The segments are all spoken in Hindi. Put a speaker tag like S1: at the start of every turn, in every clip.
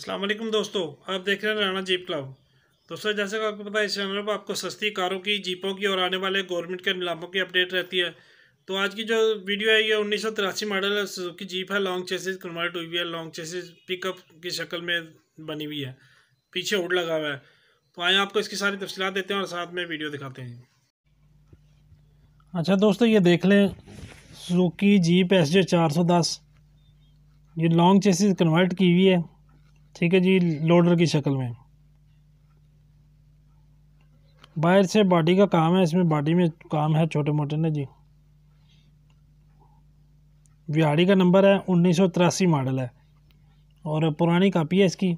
S1: अस्सलाम वालेकुम दोस्तों आप देख रहे हैं राणा जीप क्लब दोस्तों जैसे कि आपको पता है इस चैनल पर आपको सस्ती कारों की जीपों की और आने वाले गवर्नमेंट के नीलामों की अपडेट रहती है तो आज की जो वीडियो है ये उन्नीस मॉडल है की जीप है लॉन्ग चेसिस कन्वर्ट हुई हुई है लॉन्ग चेसिस पिकअप की शक्ल में बनी हुई है पीछे उड़ लगा हुआ है तो आए आपको इसकी सारी तफसीत देते हैं और साथ में वीडियो दिखाते हैं अच्छा दोस्तों ये देख लें सुजुकी जीप एस जे चार सौ दस ये लॉन्ग चेसिस कन्वर्ट की हुई है ठीक है जी लोडर की शक्ल में बाहर से बाटी का काम है इसमें बाटी में काम है छोटे मोटे ने जी विहाड़ी का नंबर है उन्नीस सौ तिरासी मॉडल है और पुरानी कापी है इसकी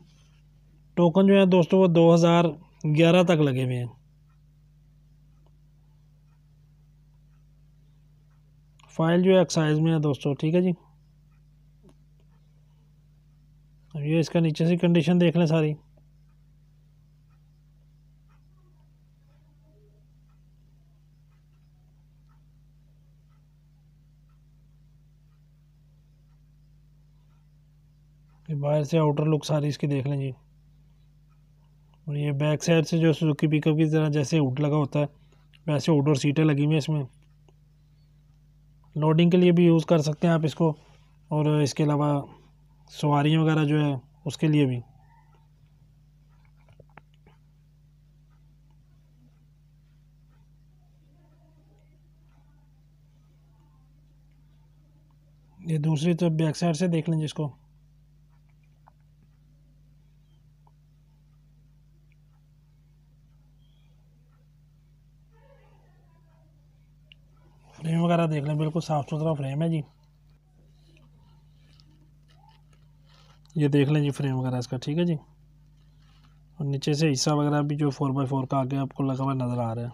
S1: टोकन जो है दोस्तों वो दो हज़ार ग्यारह तक लगे हुए हैं फाइल जो है एक्साइज में है दोस्तों ठीक है जी अब ये इसका नीचे से कंडीशन देख लें सारी बाहर से आउटर लुक सारी इसकी देख लें जी और ये बैक साइड से जो सुजुकी पिकअप की तरह जैसे हुड लगा होता है वैसे हुड और सीटें लगी हुई हैं इसमें लोडिंग के लिए भी यूज़ कर सकते हैं आप इसको और इसके अलावा सवारी वगैरह जो है उसके लिए भी ये दूसरी तरफ तो बैक साइड से देख लें जिसको फ्रेम वगैरह देख लें बिल्कुल साफ़ सुथरा फ्रेम है जी ये देख लें जी फ्रेम वगैरह इसका ठीक है जी और नीचे से हिस्सा वगैरह भी जो फोर बाई फोर का आगे आपको लगा हुआ नज़र आ रहा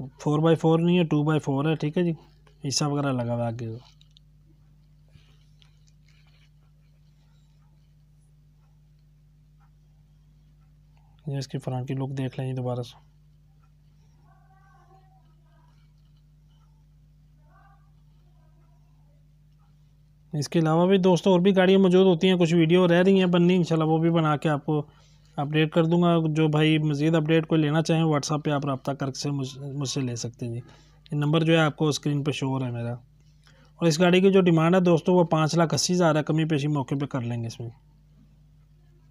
S1: है फोर बाई फोर नहीं है टू बाई फोर है ठीक है जी हिस्सा वगैरह लगा हुआ आगे ये इसकी फ्रंट की लुक देख लें जी दोबारा से इसके अलावा भी दोस्तों और भी गाड़ियाँ मौजूद होती हैं कुछ वीडियो रह रही हैं बननी इंशाल्लाह वो भी बना के आपको अपडेट कर दूंगा जो भाई मज़ीद अपडेट कोई लेना चाहें व्हाट्सअप पे आप रबता कर से मुझसे ले सकते हैं जी नंबर जो है आपको स्क्रीन पर शोर है मेरा और इस गाड़ी की जो डिमांड है दोस्तों वो पाँच लाख अस्सी हज़ार है कमी पेशी मौके पर कर लेंगे इसमें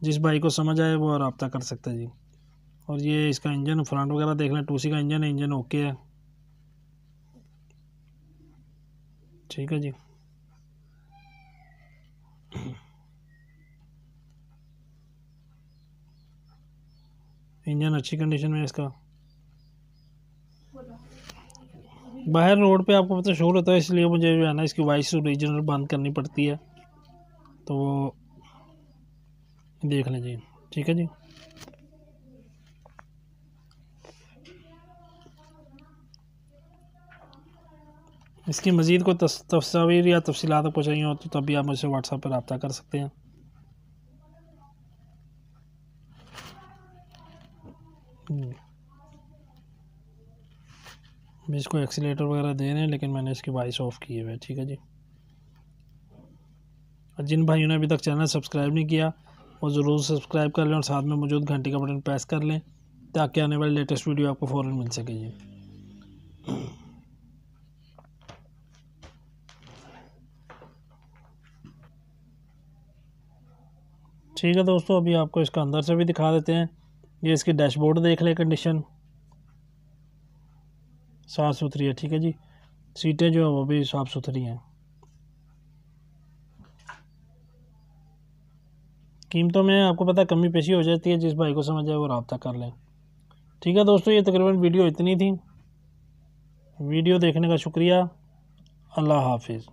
S1: जिस भाई को समझ आए वो रबता कर सकते हैं जी और ये इसका इंजन फ्रंट वगैरह देख लें टू का इंजन है इंजन ओके है ठीक है जी इंजन अच्छी कंडीशन में है इसका बाहर रोड पे आपको पता शोर होता है इसलिए मुझे जो है ना इसकी वाइस रीजनर तो बंद करनी पड़ती है तो वो देख लें जी ठीक है जी इसकी मज़ीद को तस्वीर या तफसीत आपको चाहिए हो तो तभी आप मुझसे व्हाट्सएप पर रबता कर सकते हैं अभी हम्म। इसको एक्सीटर वगैरह दे रहे हैं लेकिन मैंने इसके वाइस ऑफ किए हुए ठीक है जी और जिन भाइयों ने अभी तक चैनल सब्सक्राइब नहीं किया वो ज़रूर सब्सक्राइब कर लें और साथ में मौजूद घंटी का बटन प्रेस कर लें ताकि आने वाली लेटेस्ट वीडियो आपको फ़ौर मिल सके जी ठीक है दोस्तों अभी आपको इसका अंदर से भी दिखा देते हैं ये इसकी डैशबोर्ड देख लें कंडीशन साफ़ सुथरी है ठीक है जी सीटें जो हैं वो भी साफ़ सुथरी हैं कीमतों में आपको पता कमी पेशी हो जाती है जिस भाई को समझ आए वो रबता कर लें ठीक है दोस्तों ये तकरीबन वीडियो इतनी थी वीडियो देखने का शुक्रिया अल्लाह हाफिज़